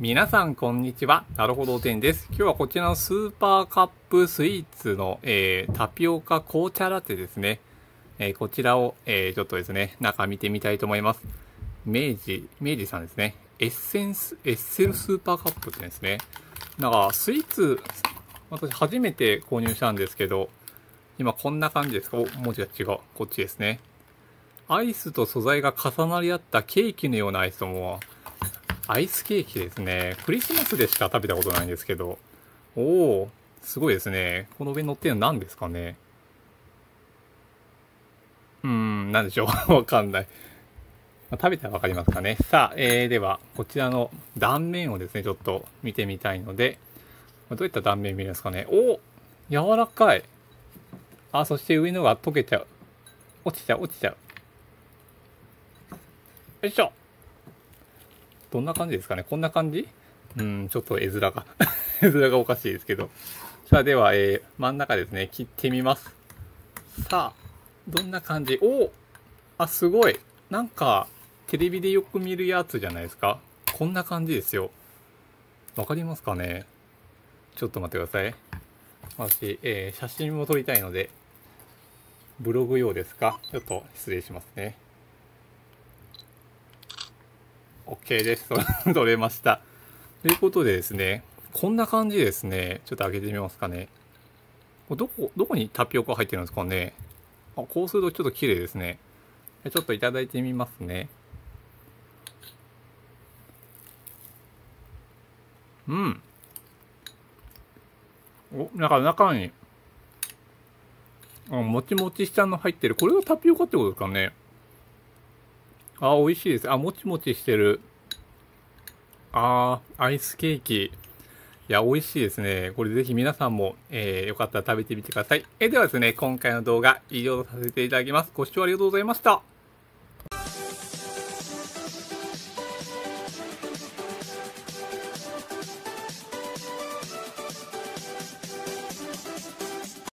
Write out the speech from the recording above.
皆さん、こんにちは。なるほどんです。今日はこちらのスーパーカップスイーツの、えー、タピオカ紅茶ラテですね。えー、こちらを、えー、ちょっとですね、中見てみたいと思います。明治、明治さんですね。エッセンス、エッセルスーパーカップってですね。なんか、スイーツ、私初めて購入したんですけど、今こんな感じですかお、文字が違う。こっちですね。アイスと素材が重なり合ったケーキのようなアイスもアイスケーキですね。クリスマスでしか食べたことないんですけど。おお、すごいですね。この上に乗ってるの何ですかね。うーん、なんでしょう。わかんない。ま食べたらわかりますかね。さあ、えー、では、こちらの断面をですね、ちょっと見てみたいので、どういった断面見るんですかね。お柔らかい。あ、そして上のが溶けちゃう。落ちちゃう、落ちちゃう。よいしょ。どんな感じですかねこんな感じうん、ちょっと絵面が 絵面がおかしいですけど。さあ、では、えー、真ん中ですね、切ってみます。さあ、どんな感じおあ、すごいなんか、テレビでよく見るやつじゃないですかこんな感じですよ。わかりますかねちょっと待ってください。私、えー、写真も撮りたいので、ブログ用ですかちょっと失礼しますね。OK です。取れました。ということでですね、こんな感じですね。ちょっと開けてみますかね。どこ、どこにタピオカ入ってるんですかね。あ、こうするとちょっと綺麗ですね。ちょっといただいてみますね。うん。お、なんか中に、あもちもちしたの入ってる。これがタピオカってことですかね。あ、美味しいです。あ、もちもちしてる。あアイスケーキ。いや、美味しいですね。これぜひ皆さんも、えー、よかったら食べてみてください。え、ではですね、今回の動画、以上とさせていただきます。ご視聴ありがとうございました。